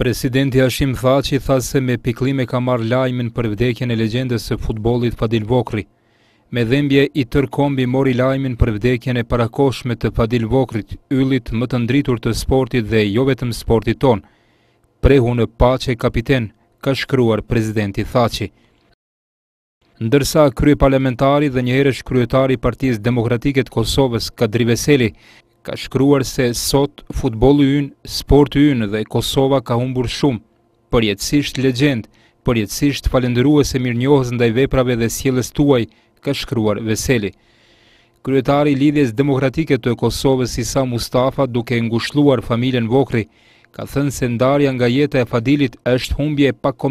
Presidenti Ashim Thaci tha se me piklime ka marrë lajmin për vdekjen e legjendës së futbollit Fadil Vokri. Me dhëmbje i tër kombi mori lajmin për vdekjen e parakoshme të Fadil Vokrit, yllit më të ndritur të sportit dhe jo vetëm sportit ton. Prehu në paqe kapiten, ka shkruar presidenti Thaci. Ndërsa krye parlamentari dhe njëherësh kryetari i Partisë Demokratike të Kosovës Kadri Veseli ka shkruar se sot futbolu yn, sport yn dhe Kosova ka humbur shumë, përjetësisht legend, përjetësisht falendëruese mirë njohës ndaj veprave dhe sjeles tuaj, ka shkruar veseli. Kryetari Lidhjes Demokratike të Kosovës Isa Mustafa duke ngushluar familjen Vokri, ka thënë se ndarja nga jeta e Fadilit është humbje e pak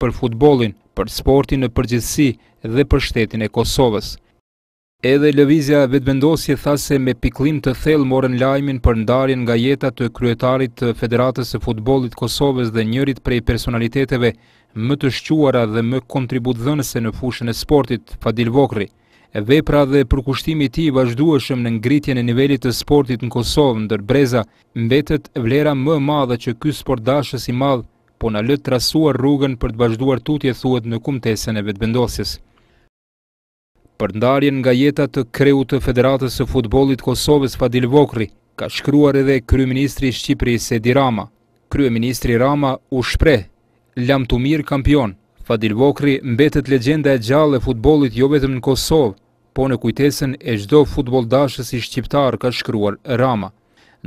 për futbolin, për sportin në përgjithsi dhe për shtetin e Kosovës. Edhe lëvizja vetëbendosje tha se me piklim të thellë morën lajmin për ndarjen nga jeta të kryetarit të Federatës së Futbollit të Kosovës dhe njërit prej personaliteteve më të shquara dhe më kontributdhënëse në fushën e sportit, Fadil Vokri. Vepra dhe përkushtimi i tij i vazhdueshëm në ngritjen e nivelit të sportit në Kosovë ndër breza mbetet vlera më e madhe që ky sport dashës i madh po na lë trasuar rrugën për të vazhduar tutje thuhet në kumtesën e vetëbendosjes për ndarjen nga jeta të kreut të Federatës e Futbolit Kosovës Fadil Vokri, ka shkruar edhe Kryeministri Shqipëris Edi Rama. Kryeministri Rama u shpre, lam të mirë kampion, Fadil Vokri mbetet legjenda e gjallë e futbolit jo vetëm në Kosovë, po në kujtesën e gjdo futboldashës i shqiptarë ka shkruar Rama.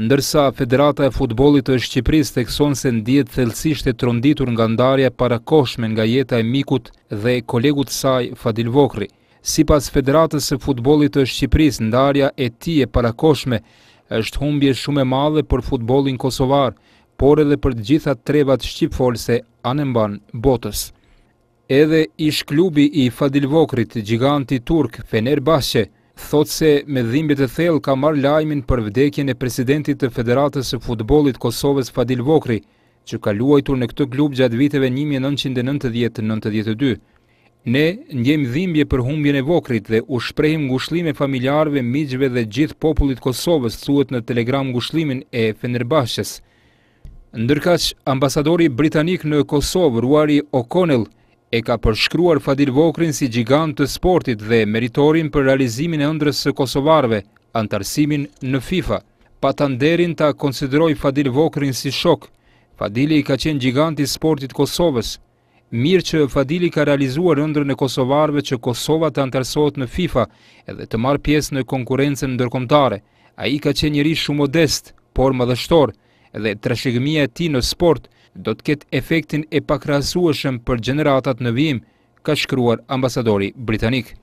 Ndërsa Federata e Futbolit të Shqipëris të ekson se ndjetë thelsisht e tronditur nga ndarja para koshme nga jeta e mikut dhe kolegut saj Fadil Vokri, si pas Federatës e Futbolit të Shqipëris, ndarja e ti e parakoshme, është humbje shumë e madhe për futbolin Kosovar, por edhe për gjitha trebat Shqipëfolse anëmban botës. Edhe ish klubi i Fadil Vokrit, giganti turk, Fener Bashe, thot se me dhimbjet e thell ka marrë lajmin për vdekjen e presidentit të Federatës e Futbolit Kosovës Fadil Vokri, që ka luajtur në këtë klub gjatë viteve 1990-1992. Ne ndjem dhimbje për humbjen e vokrit dhe u shprehim ngushëllime familjarëve, miqve dhe gjithë popullit Kosovës, thuhet në telegram ngushëllimin e Fenerbahçes. Ndërkaq ambasadori britanik në Kosovë, Ruari O'Connell, e ka përshkruar Fadil Vokrin si gjigant të sportit dhe meritorin për realizimin e ëndrës së kosovarëve, antarësimin në FIFA. Pa të nderin ta konsideroj Fadil Vokrin si shok, Fadili ka qenë gjigant i sportit Kosovës, mirë që Fadili ka realizuar ëndrën e Kosovarve që Kosova të antarësot në FIFA edhe të marë pjesë në konkurencen ndërkomtare. A i ka qenë njëri shumë modest, por më dështor, edhe trashegëmija ti në sport do të ketë efektin e pakrasueshëm për generatat në vim, ka shkruar ambasadori britanikë.